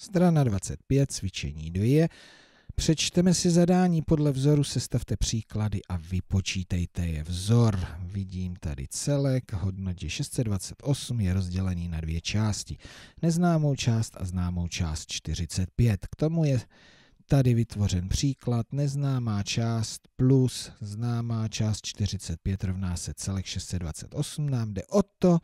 Strana 25, cvičení 2. Přečteme si zadání podle vzoru, sestavte příklady a vypočítejte je. Vzor, vidím tady celek, hodnotě 628 je rozdělený na dvě části. Neznámou část a známou část 45. K tomu je tady vytvořen příklad neznámá část plus známá část 45 rovná se celek 628. Nám jde o to,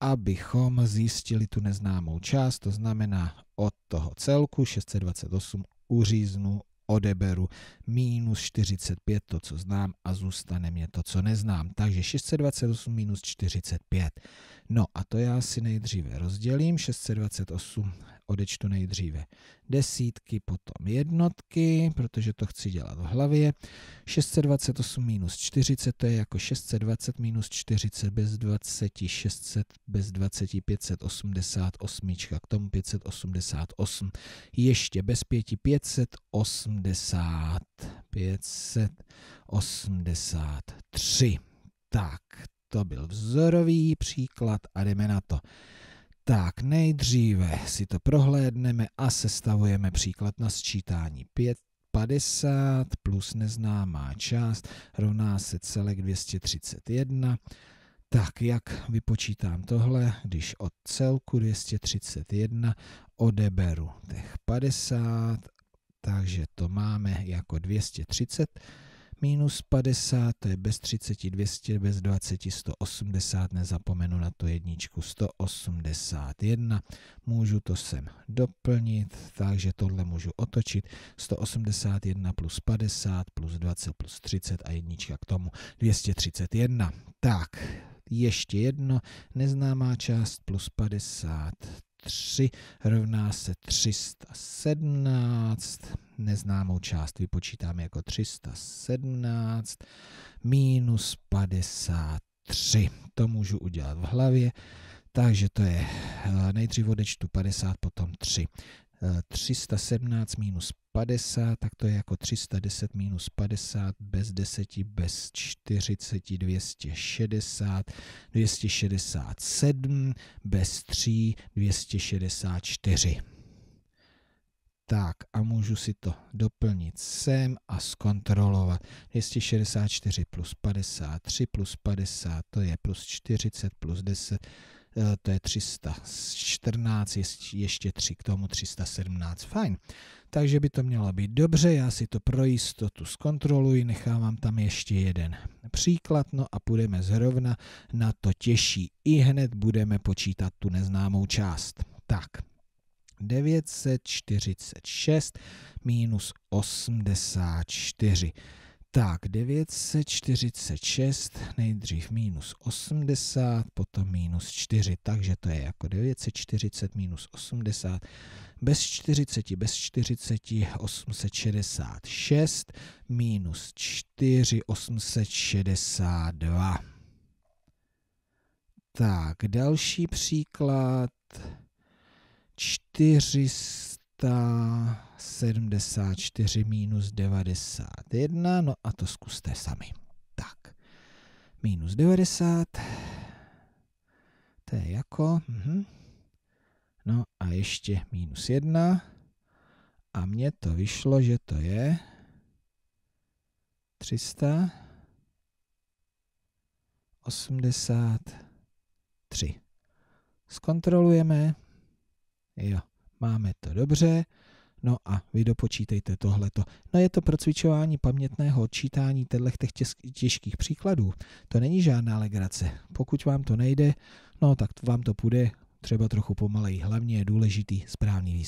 abychom zjistili tu neznámou část, to znamená toho celku 628 uříznu, odeberu minus 45 to, co znám a zůstane mě to, co neznám. Takže 628 minus 45. No a to já si nejdříve rozdělím, 628 odečtu nejdříve desítky, potom jednotky, protože to chci dělat v hlavě. 628 minus 40, to je jako 620 minus 40 bez 20, 600 bez 20, 588, k tomu 588, ještě bez 5, 580, 583. Tak, to byl vzorový příklad a jdeme na to. Tak nejdříve si to prohlédneme a sestavujeme příklad na sčítání 5 50 plus neznámá část rovná se celek 231. Tak jak vypočítám tohle, když od celku 231 odeberu těch 50, takže to máme jako 230 minus 50, to je bez 30, 200, bez 20, 180, nezapomenu na to jedničku, 181, můžu to sem doplnit, takže tohle můžu otočit, 181 plus 50, plus 20, plus 30 a jednička k tomu 231. Tak, ještě jedno, neznámá část plus 50, 3 rovná se 317. Neznámou část vypočítáme jako 317 minus 53. To můžu udělat v hlavě, takže to je eh, nejdřív odečtu 50, potom 3. 317 minus 50, tak to je jako 310 minus 50, bez 10, bez 40, 260, 267, bez 3, 264. Tak a můžu si to doplnit sem a zkontrolovat. 264 plus 53 plus 50, to je plus 40 plus 10, Eh, to je 314, ještě 3 k tomu 317, fajn. Takže by to mělo být dobře, já si to pro jistotu zkontroluji, nechávám tam ještě jeden příklad, no a půjdeme zrovna na to těžší. I hned budeme počítat tu neznámou část. Tak, 946 minus 84. Tak, 946, nejdřív minus 80, potom minus 4, takže to je jako 940 minus 80, bez 40, bez 40, 866, minus 4, 862. Tak, další příklad, 400. 374 minus 91, no a to zkuste sami. Tak, minus 90, to je jako, mhm. no a ještě minus 1, a mně to vyšlo, že to je 383. Zkontrolujeme, jo máme to dobře, No a vy dopočítejte tohleto. No je to pro cvičování pamětného odčítání těchto těžkých příkladů. To není žádná legrace. Pokud vám to nejde, no tak vám to půjde třeba trochu pomalej, Hlavně je důležitý správný výsledek.